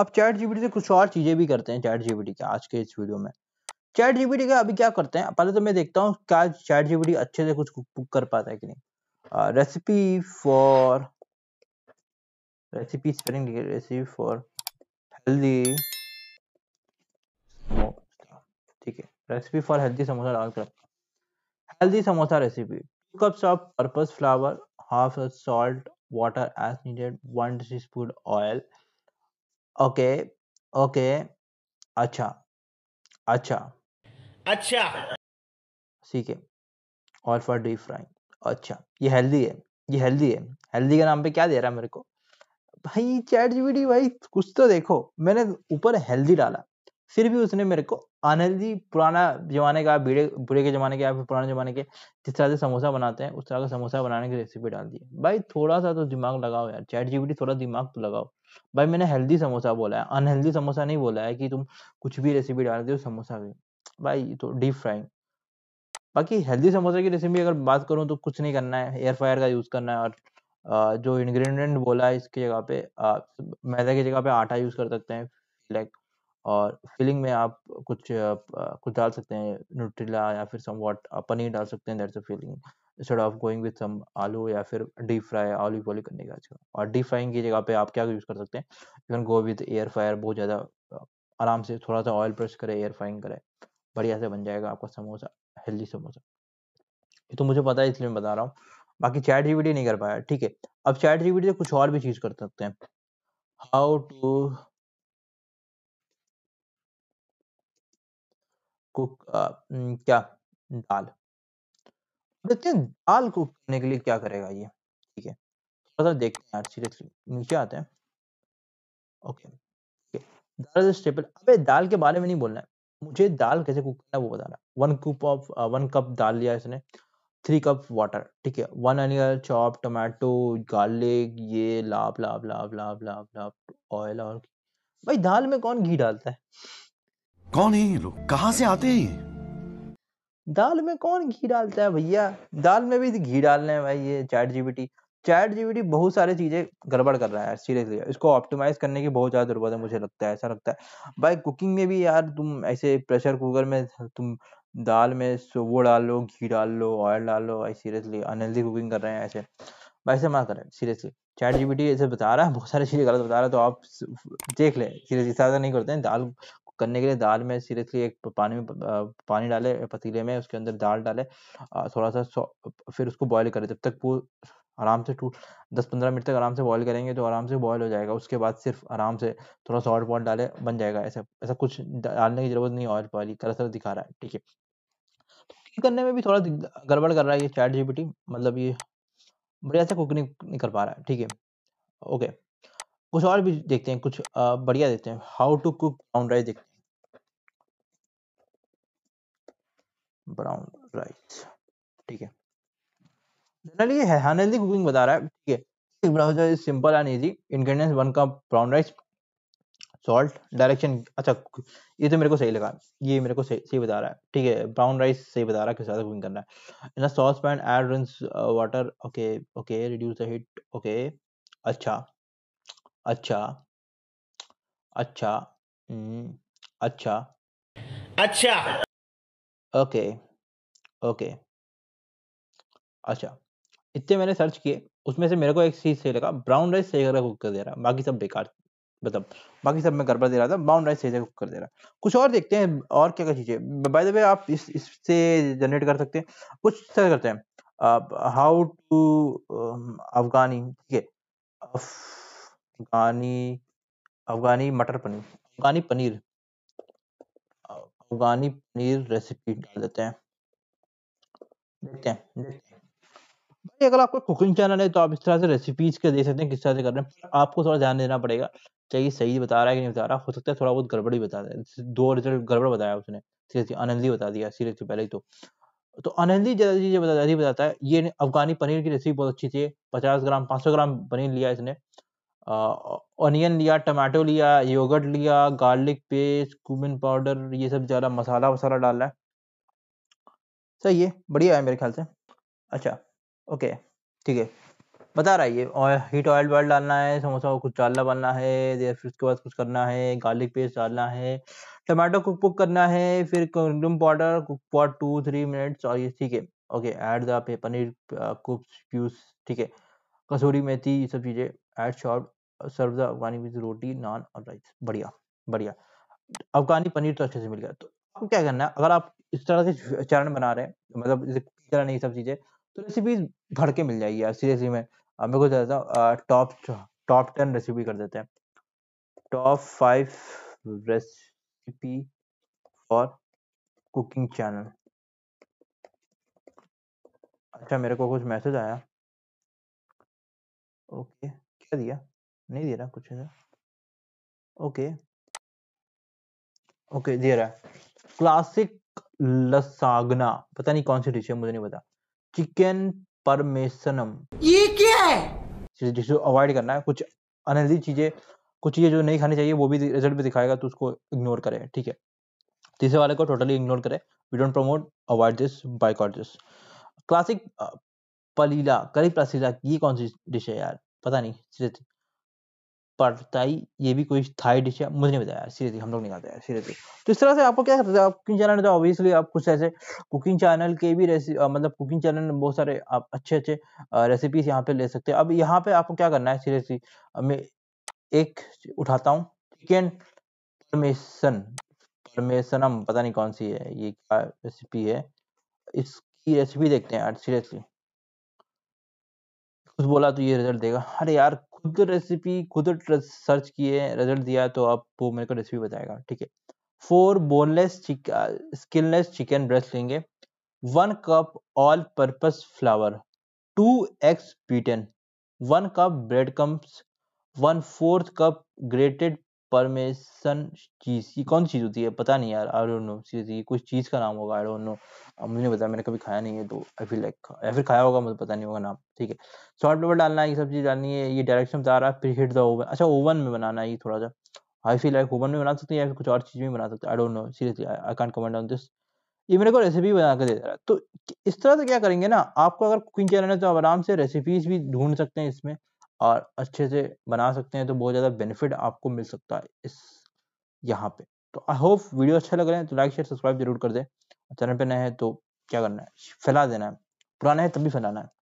अब chat GBT से कुछ और चीजें भी करते हैं चैट जीबीटी के आज के इस वीडियो में चैट जीबीटी का अभी क्या करते हैं पहले तो मैं देखता हूँ क्या चैट जीबीटी अच्छे से कुछ कुक कर पाता है कि नहीं recipe for recipe spelling recipe for healthy ठीक है रेसिपी फॉर हेल्दी समोसा डाल कर healthy samosa recipe two cups of purpose flour half salt water as needed one teaspoon oil okay okay अच्छा अच्छा अच्छा ठीक है ऑल फॉर डीप फ्राइंग अच्छा ये हेल्दी है ये हेल्दी है हेल्दी के नाम पे क्या दे रहा है मेरे को भाई चैट जीपीटी भाई कुछ तो देखो मैंने ऊपर हेल्दी डाला फिर भी उसने मेरे को अनहेल्दी पुराना जमाने का बीड़े बूढ़े के जमाने के या फिर पुराने जमाने के जिस तरह से समोसा बनाते हैं उस तरह का समोसा बनाने की रेसिपी डाल दी भाई थोड़ा सा तो दिमाग लगाओ यार चैट जीपीटी थोड़ा दिमाग तो लगाओ भाई मैंने हेल्दी समोसा बोला है अनहेल्दी समोसा नहीं बोला है कि तुम कुछ भी रेसिपी डाल दो समोसा भी भाई तो डीप फ्राइंग बाकी हेल्दी समोसा की रेसिपी अगर बात करूँ तो कुछ नहीं करना है एयर फ्रायर का यूज़ करना है और जो इंग्रेडिएंट बोला है इसकी जगह पे मैदा की जगह पे आटा यूज़ कर सकते हैं लाइक और फिलिंग में आप कुछ कुछ डाल सकते हैं न्यूट्रिला या फिर सम वॉट पनीर डाल सकते हैं that's a filling instead of going with some aloo या फिर डीप फ्राई आलू बॉली करने का अच्छा और डीप फ्राइंग की जगह पे आप क्या यूज़ कर सकते हैं you can go with air fryer बहुत ज़्यादा आराम से थोड़ा सा ऑयल प्रेस करें एयर फ्राइंग करें बढ़िया से बन जाएगा आपका समोसा हेल्दी समोसा ये तो मुझे पता है इसलिए मैं बता रहा हूँ बाकी चैट जी नहीं कर पाया ठीक है अब चैट जी से कुछ और भी चीज़ कर सकते हैं हाउ टू को आ, क्या दाल देखते हैं दाल को करने के लिए क्या करेगा ये ठीक है थोड़ा सा देखते हैं यार सीरियसली नीचे आते हैं ओके दाल स्टेपल अबे दाल के बारे में नहीं बोलना है मुझे दाल कैसे कुक करना है वो बताना one cup of one cup dal लिया इसने थ्री कप वाटर ठीक है one onion chop tomato garlic ये लाभ लाभ लाभ लाभ लाभ लाभ ऑयल और भाई दाल में कौन घी डालता है कौन है ये लोग कहाँ से आते हैं ये दाल में कौन घी डालता है भैया दाल में भी घी डालना है भाई ये चैट जीबीटी चैट जीबीटी बहुत सारी चीजें गड़बड़ कर रहा है सीरियसली इसको ऑप्टिमाइज करने की बहुत ज्यादा जरूरत है मुझे लगता है ऐसा लगता है भाई कुकिंग में भी यार तुम ऐसे प्रेशर कुकर में तुम दाल में वो डाल लो घी डाल लो ऑयल डाल लो भाई सीरियसली अनहेल्दी कुकिंग कर रहे हैं ऐसे वैसे मना करें सीरियसली चैट जीबीटी ऐसे बता रहा है बहुत सारी चीजें गलत बता रहा है तो आप देख ले सीरियसली ऐसा नहीं करते हैं दाल करने के लिए दाल में सीरियसली एक पानी में पानी डाले पतीले में उसके अंदर दाल डाले थोड़ा सा फिर उसको बॉयल करें जब तक वो आराम से टू दस पंद्रह मिनट तक आराम से बॉयल करेंगे तो आराम से बॉयल हो जाएगा उसके बाद सिर्फ आराम से थोड़ा सॉल्ट पॉल डाले बन जाएगा ऐसा ऐसा कुछ डालने की जरूरत नहीं ऑयल पॉली कर असर दिखा रहा है ठीक है कुकिंग तो करने में भी थोड़ा गड़बड़ कर रहा है ये चैट जीपीटी मतलब ये बढ़िया से कुकिंग नहीं कर पा रहा है ठीक है ओके कुछ और भी देखते हैं कुछ बढ़िया देखते हैं how to cook brown rice देखते हैं ब्राउन राइस ठीक है जनरली ये है हेल्दी कुकिंग बता रहा है ठीक है browser is simple and easy ingredients one cup brown rice salt direction अच्छा ये तो मेरे को सही लगा ये मेरे को सही सही बता रहा है ठीक है ब्राउन राइस सही बता रहा है किस तरह कुकिंग करना है in saucepan add rinse water okay okay reduce the heat okay uh, अच्छा अच्छा अच्छा हम्म, अच्छा अच्छा ओके ओके अच्छा इतने मैंने सर्च किए उसमें से मेरे को एक चीज़ सही लगा ब्राउन राइस सही जगह कुक कर दे रहा बाकी सब बेकार मतलब बाकी सब मैं गड़बड़ दे रहा था ब्राउन राइस सही जगह कुक कर दे रहा कुछ और देखते हैं और क्या क्या चीज़ें बाय द वे आप इस इससे जनरेट कर सकते हैं कुछ सर्च करते हैं हाउ टू अफगानी ठीक है अफगानी अफगानी मटर पनीर अफगानी पनीर अफगानी पनीर रेसिपी डाल देते हैं देखते हैं देखते हैं भाई अगर आपका कुकिंग चैनल है तो आप इस तरह से रेसिपीज के देख सकते हैं किस तरह से कर रहे हैं आपको थोड़ा ध्यान देना पड़ेगा चाहिए सही बता रहा है कि नहीं बता रहा हो सकता है थोड़ा बहुत गड़बड़ी बता दे दो रिजल्ट गड़बड़ बताया उसने सीरियसली अनहेल्दी बता दिया सीरियसली पहले ही तो तो अनहेल्दी ज़्यादा चीज बता ही बताता है ये अफगानी पनीर की रेसिपी बहुत अच्छी थी पचास ग्राम पाँच ग्राम पनीर लिया इसने ऑनियन लिया टमाटो लिया योगर्ट लिया गार्लिक पेस्ट कुमिन पाउडर ये सब ज़्यादा मसाला वसाला डालना है सही है बढ़िया है मेरे ख्याल से अच्छा ओके ठीक है बता रहा है ये और हीट ऑयल वॉयल डालना है समोसा कुछ डालना बनना है देर फिर उसके बाद कुछ करना है गार्लिक पेस्ट डालना है टमाटो कुक कुक करना है फिर कंडम powder cook for two three minutes और ये ठीक है okay add the paneer cubes uh, ठीक है कसूरी मेथी ये सब चीज़ें add short serve the Afghani with roti naan और राइस बढ़िया बढ़िया अफगानी पनीर तो अच्छे से मिल गया तो आपको क्या करना है अगर आप इस तरह से चरण बना रहे हैं मतलब जैसे तरह नहीं सब चीजें तो रेसिपीज भर के मिल जाएगी यार सीरियसली मैं मेरे को ज्यादा टॉप टॉप टेन रेसिपी कर देते हैं top five recipe for cooking channel अच्छा मेरे को कुछ मैसेज आया ओके क्या दिया नहीं दे रहा कुछ ऐसा ओके ओके दे रहा है क्लासिक लसागना पता नहीं कौन सी डिश है मुझे नहीं पता चिकन परमेसनम ये क्या है जिसको अवॉइड करना है कुछ अनहेल्दी चीजें कुछ चीजें जो नहीं खानी चाहिए वो भी रिजल्ट भी दिखाएगा तो उसको इग्नोर करें ठीक है तीसरे तो वाले को टोटली इग्नोर करें we don't promote avoid this bike out this classic पलीला करी पलीला ये कौन सी डिश है यार पता नहीं पड़ताई ये भी कोई थाई डिश है मुझे नहीं बताया सीरियसली हम लोग नहीं खाते हैं सीरियसली तो इस तरह से आपको क्या करता है कुकिंग चैनल तो ऑब्वियसली आप कुछ ऐसे कुकिंग चैनल के भी रेसि मतलब कुकिंग चैनल में बहुत सारे आप अच्छे अच्छे रेसिपीज यहाँ पे ले सकते हैं अब यहाँ पे आपको क्या करना है सीरियसली मैं एक उठाता हूँ चिकन परमेसन परमेसन पता नहीं कौन सी है ये क्या रेसिपी है इसकी रेसिपी देखते हैं यार सीरियसली कुछ बोला तो ये रिजल्ट देगा अरे यार खुद रेसिपी खुद सर्च किए रिजल्ट दिया तो आप वो मेरे को रेसिपी बताएगा ठीक है four boneless chick skinless chicken breast लेंगे one cup all purpose flour two eggs beaten one cup bread crumbs one fourth cup grated parmesan cheese ये कौन सी चीज होती है पता नहीं यार आई डोंट नो सीरियसली कुछ चीज का नाम होगा आई डोंट नो मुझे नहीं पता मैंने कभी खाया नहीं है तो आई फील लाइक या फिर खाया होगा मुझे पता नहीं होगा नाम ठीक है सॉल्ट पेपर डालना है ये सब चीज डालनी है ये डायरेक्शन बता रहा है फिर हिट द ओवन अच्छा ओवन में बनाना है ये थोड़ा सा आई फील लाइक ओवन में बना सकते हैं या फिर कुछ और चीज में बना सकते हैं I don't know seriously I can't comment on this ये मेरे को रेसिपी बना के दे रहा है तो इस तरह से क्या करेंगे ना आपको अगर कुकिंग चैनल है तो आप आराम से रेसिपीज भी ढूंढ सकते हैं इसमें और अच्छे से बना सकते हैं तो बहुत ज़्यादा बेनिफिट आपको मिल सकता है इस यहाँ पे तो आई होप वीडियो अच्छा लग रहा है तो लाइक शेयर सब्सक्राइब जरूर कर दें चैनल पे नए हैं तो क्या करना है फैला देना है पुराना है तभी फैलाना है